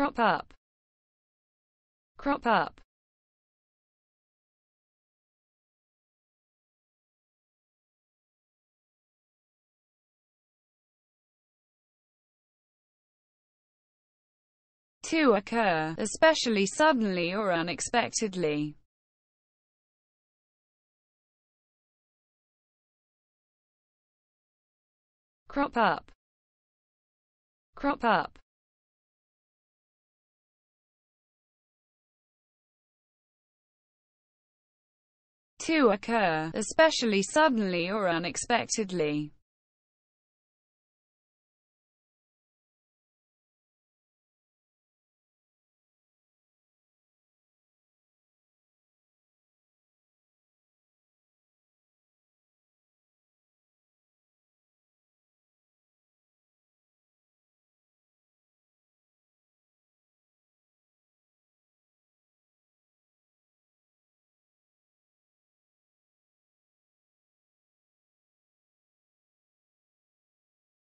crop up, crop up. To occur, especially suddenly or unexpectedly. crop up, crop up. to occur, especially suddenly or unexpectedly.